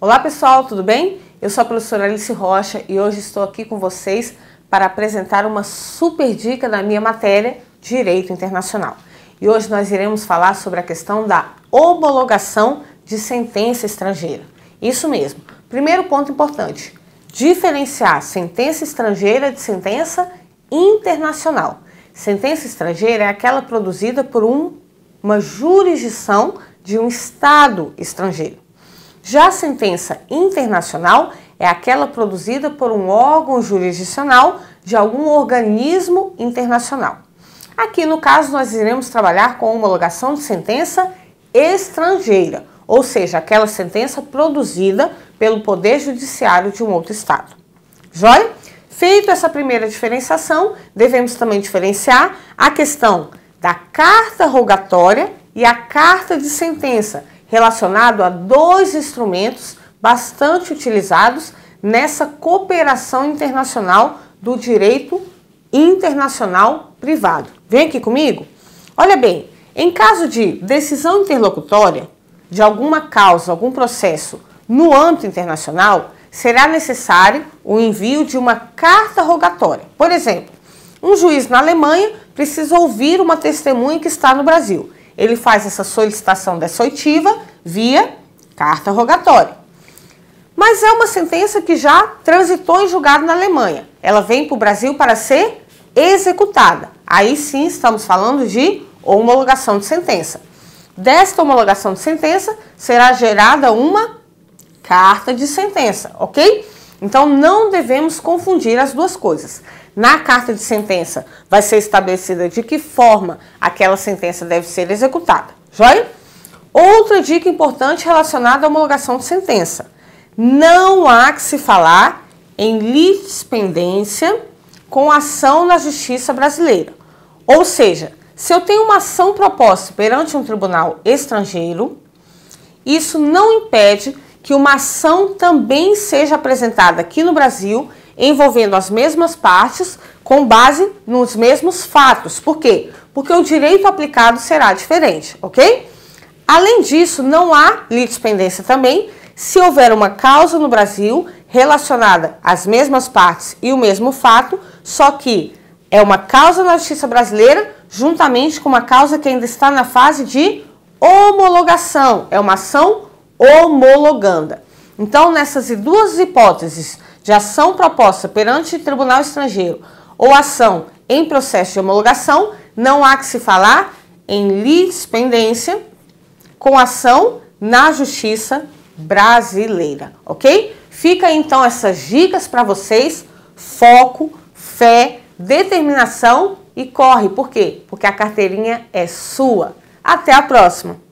Olá pessoal, tudo bem? Eu sou a professora Alice Rocha e hoje estou aqui com vocês para apresentar uma super dica da minha matéria Direito Internacional. E hoje nós iremos falar sobre a questão da homologação de sentença estrangeira. Isso mesmo. Primeiro ponto importante: diferenciar sentença estrangeira de sentença internacional. Sentença estrangeira é aquela produzida por um, uma jurisdição de um estado estrangeiro. Já a sentença internacional é aquela produzida por um órgão jurisdicional de algum organismo internacional. Aqui, no caso, nós iremos trabalhar com homologação de sentença estrangeira, ou seja, aquela sentença produzida pelo Poder Judiciário de um outro Estado. Joia? Feito essa primeira diferenciação, devemos também diferenciar a questão da carta rogatória e a carta de sentença, relacionado a dois instrumentos bastante utilizados nessa cooperação internacional do direito internacional privado. Vem aqui comigo. Olha bem, em caso de decisão interlocutória de alguma causa, algum processo no âmbito internacional, será necessário o envio de uma carta rogatória. Por exemplo, um juiz na Alemanha precisa ouvir uma testemunha que está no Brasil. Ele faz essa solicitação dessa oitiva via carta rogatória. Mas é uma sentença que já transitou em julgado na Alemanha. Ela vem para o Brasil para ser executada. Aí sim estamos falando de homologação de sentença. Desta homologação de sentença será gerada uma carta de sentença, ok? Então não devemos confundir as duas coisas. Na carta de sentença vai ser estabelecida de que forma aquela sentença deve ser executada, joia? Outra dica importante relacionada à homologação de sentença. Não há que se falar em litispendência com ação na justiça brasileira. Ou seja, se eu tenho uma ação proposta perante um tribunal estrangeiro, isso não impede que uma ação também seja apresentada aqui no Brasil envolvendo as mesmas partes com base nos mesmos fatos. Por quê? Porque o direito aplicado será diferente, ok? Além disso, não há litispendência também se houver uma causa no Brasil relacionada às mesmas partes e o mesmo fato, só que é uma causa na justiça brasileira juntamente com uma causa que ainda está na fase de homologação. É uma ação homologanda. Então, nessas duas hipóteses de ação proposta perante tribunal estrangeiro ou ação em processo de homologação, não há que se falar em lispendência com ação na justiça brasileira, ok? Fica então essas dicas para vocês: foco, fé, determinação e corre. Por quê? Porque a carteirinha é sua. Até a próxima!